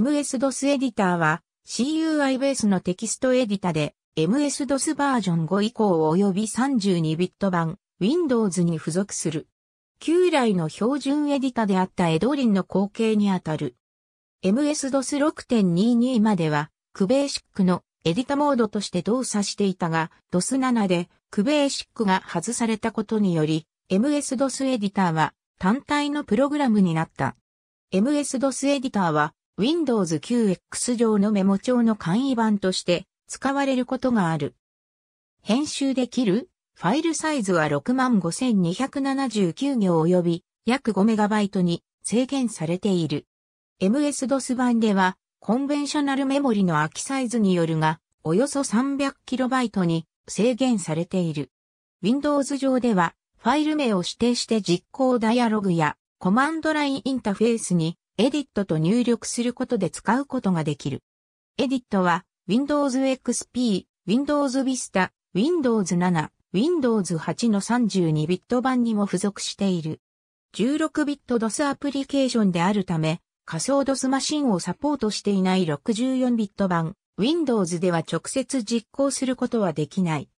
MS-DOS エディターは CUI ベースのテキストエディタで MS-DOS バージョン5以降及び32ビット版 Windows に付属する。旧来の標準エディタであったエドリンの後継にあたる。MS-DOS 6.22までは、クベーシックのエディタモードとして動作していたが、DOS 7でクベーシックが外されたことにより、MS-DOS エディターは単体のプログラムになった。MS-DOS エディターは Windows 9X 上のメモ帳の簡易版として使われることがある。編集できるファイルサイズは65,279行及び約 5MB に制限されている。MS-DOS 版ではコンベンショナルメモリの空きサイズによるがおよそ 300KB に制限されている。Windows 上ではファイル名を指定して実行ダイアログやコマンドラインインターフェースにエディットと入力することで使うことができる。エディットは Windows XP、Windows Vista、Windows 7、Windows 8の32ビット版にも付属している。16ビット DOS アプリケーションであるため、仮想 DOS マシンをサポートしていない64ビット版、Windows では直接実行することはできない。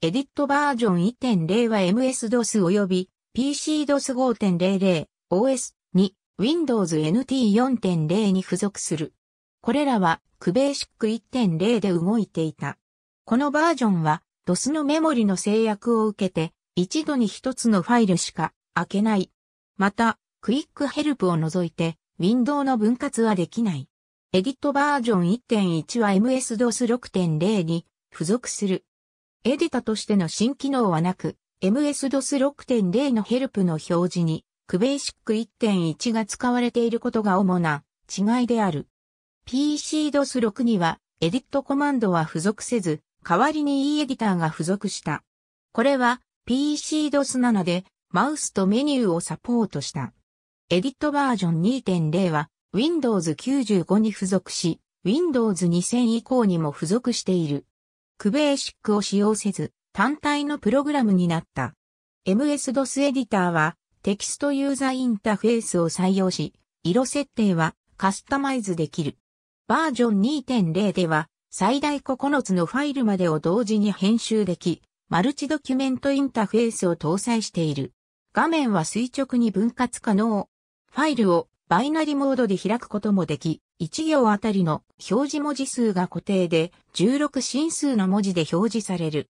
エディットバージョン1.0は MS-DOS 及び PC-DOS 5.00 OS に Windows NT 4.0に付属する。これらは、クベーシック1.0で動いていた。このバージョンは、DOS のメモリの制約を受けて、一度に一つのファイルしか開けない。また、クイックヘルプを除いて、ウィンドウの分割はできない。エディットバージョン1.1は MS-DOS 6.0に付属する。エディタとしての新機能はなく、MS-DOS 6.0のヘルプの表示にクベーシック1.1が使われていることが主な違いである。PCDOS6 にはエディットコマンドは付属せず、代わりに e エディターが付属した。これは PCDOS7 でマウスとメニューをサポートした。エディットバージョン2.0は Windows 95に付属し、Windows 2000以降にも付属している。クベーシックを使用せず、単体のプログラムになった。MS-DOS エディターはテキストユーザーインターフェースを採用し、色設定はカスタマイズできる。バージョン2.0では、最大9つのファイルまでを同時に編集でき、マルチドキュメントインターフェースを搭載している。画面は垂直に分割可能。ファイルをバイナリモードで開くこともでき、1行あたりの表示文字数が固定で16進数の文字で表示される。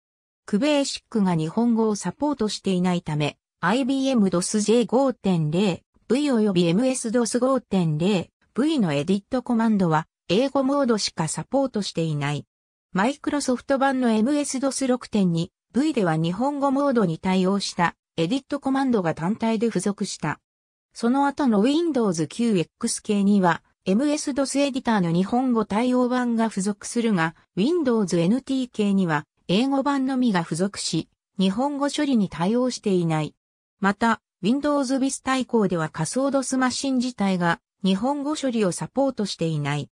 クベーシックが日本語をサポートしていないため、IBM DOS J5.0、V 及び MS DOS 5.0、V のエディットコマンドは英語モードしかサポートしていない。マイクロソフト版の MS DOS 6.2、V では日本語モードに対応したエディットコマンドが単体で付属した。その後の Windows 9X 系には MS DOS エディターの日本語対応版が付属するが、Windows NT 系には英語版のみが付属し、日本語処理に対応していない。また、Windows Vista 以降では仮想ドスマシン自体が日本語処理をサポートしていない。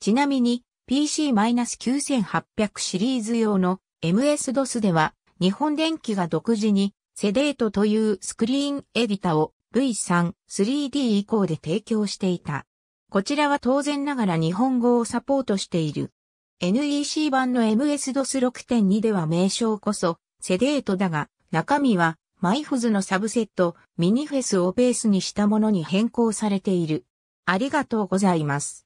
ちなみに PC-9800 シリーズ用の MS-DOS では日本電機が独自にセデートというスクリーンエディタを V3、3D 以降で提供していた。こちらは当然ながら日本語をサポートしている。NEC 版の MS-DOS 6.2では名称こそセデートだが中身はマイフズのサブセット、ミニフェスをベースにしたものに変更されている。ありがとうございます。